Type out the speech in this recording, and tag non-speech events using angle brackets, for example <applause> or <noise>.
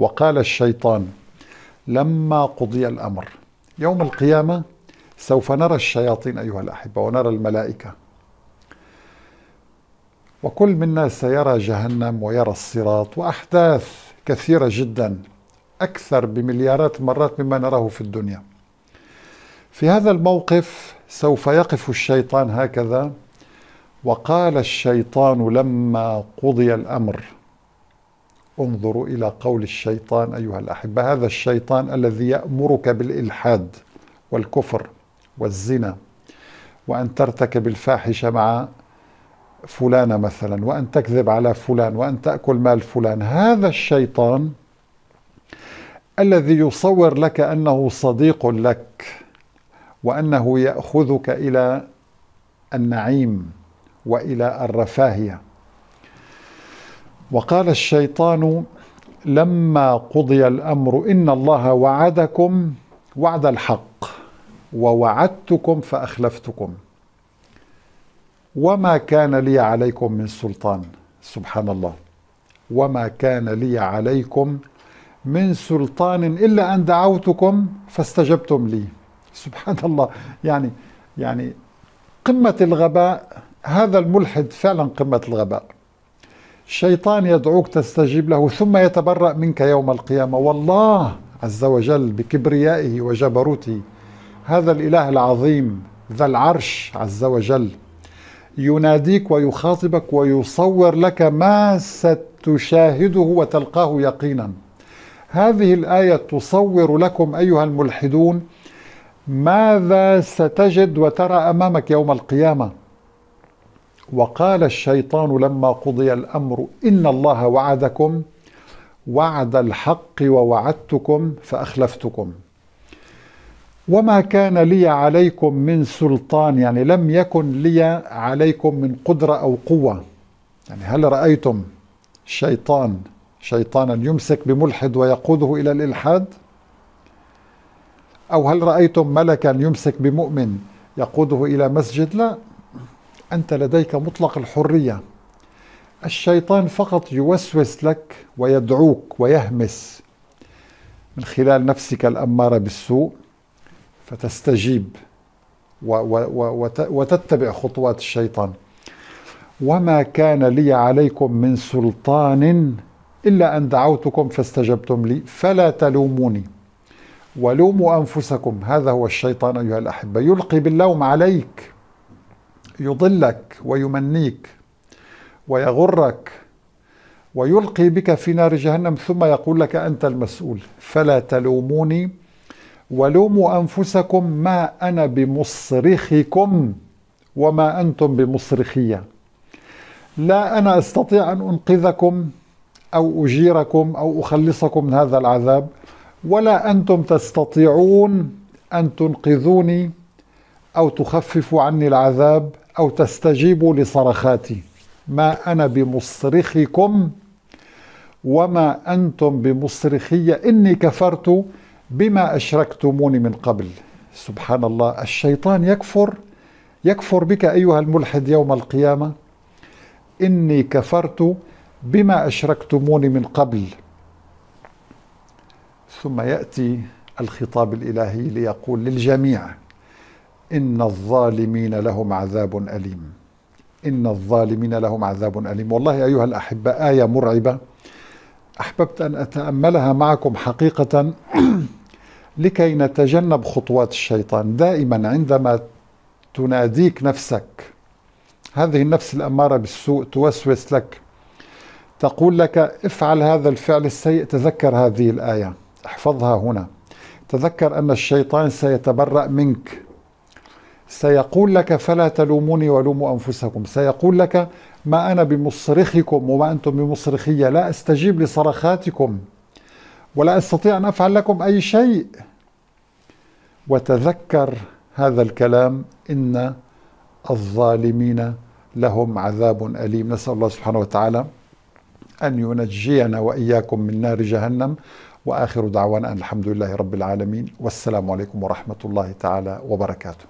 وقال الشيطان لما قضي الأمر يوم القيامة سوف نرى الشياطين أيها الأحبة ونرى الملائكة وكل منا سيرى جهنم ويرى الصراط وأحداث كثيرة جدا أكثر بمليارات مرات مما نراه في الدنيا في هذا الموقف سوف يقف الشيطان هكذا وقال الشيطان لما قضي الأمر انظروا إلى قول الشيطان أيها الأحبة هذا الشيطان الذي يأمرك بالإلحاد والكفر والزنا وأن ترتكب الفاحشة مع فلانة مثلا وأن تكذب على فلان وأن تأكل مال فلان هذا الشيطان الذي يصور لك أنه صديق لك وأنه يأخذك إلى النعيم وإلى الرفاهية وقال الشيطان لما قضي الامر ان الله وعدكم وعد الحق ووعدتكم فاخلفتكم وما كان لي عليكم من سلطان سبحان الله وما كان لي عليكم من سلطان الا ان دعوتكم فاستجبتم لي سبحان الله يعني يعني قمه الغباء هذا الملحد فعلا قمه الغباء الشيطان يدعوك تستجيب له ثم يتبرأ منك يوم القيامة والله عز وجل بكبريائه وجبروته هذا الإله العظيم ذا العرش عز وجل يناديك ويخاطبك ويصور لك ما ستشاهده وتلقاه يقينا هذه الآية تصور لكم أيها الملحدون ماذا ستجد وترى أمامك يوم القيامة وقال الشيطان لما قضي الامر ان الله وعدكم وعد الحق ووعدتكم فاخلفتكم وما كان لي عليكم من سلطان يعني لم يكن لي عليكم من قدره او قوه يعني هل رايتم شيطان شيطانا يمسك بملحد ويقوده الى الالحاد او هل رايتم ملكا يمسك بمؤمن يقوده الى مسجد لا أنت لديك مطلق الحرية الشيطان فقط يوسوس لك ويدعوك ويهمس من خلال نفسك الأمارة بالسوء فتستجيب وتتبع خطوات الشيطان وما كان لي عليكم من سلطان إلا أن دعوتكم فاستجبتم لي فلا تلوموني ولوموا أنفسكم هذا هو الشيطان أيها الأحبة يلقي باللوم عليك يضلك ويمنيك ويغرك ويلقي بك في نار جهنم ثم يقول لك انت المسؤول فلا تلوموني ولوموا انفسكم ما انا بمصرخكم وما انتم بمصرخيه لا انا استطيع ان انقذكم او اجيركم او اخلصكم من هذا العذاب ولا انتم تستطيعون ان تنقذوني او تخففوا عني العذاب أو تستجيبوا لصرخاتي ما أنا بمصرخكم وما أنتم بمصرخي إني كفرت بما أشركتموني من قبل سبحان الله الشيطان يكفر يكفر بك أيها الملحد يوم القيامة إني كفرت بما أشركتموني من قبل ثم يأتي الخطاب الإلهي ليقول للجميع إن الظالمين لهم عذاب أليم إن الظالمين لهم عذاب أليم والله أيها الأحبة آية مرعبة أحببت أن أتأملها معكم حقيقة <clears throat> لكي نتجنب خطوات الشيطان دائما عندما تناديك نفسك هذه النفس الأمارة بالسوء توسوس لك تقول لك افعل هذا الفعل السيء تذكر هذه الآية احفظها هنا تذكر أن الشيطان سيتبرأ منك سيقول لك فلا تلوموني ولوموا أنفسكم سيقول لك ما أنا بمصرخكم وما أنتم بمصرخية لا أستجيب لصرخاتكم ولا أستطيع أن أفعل لكم أي شيء وتذكر هذا الكلام إن الظالمين لهم عذاب أليم نسأل الله سبحانه وتعالى أن ينجينا وإياكم من نار جهنم وآخر دعوانا أن الحمد لله رب العالمين والسلام عليكم ورحمة الله تعالى وبركاته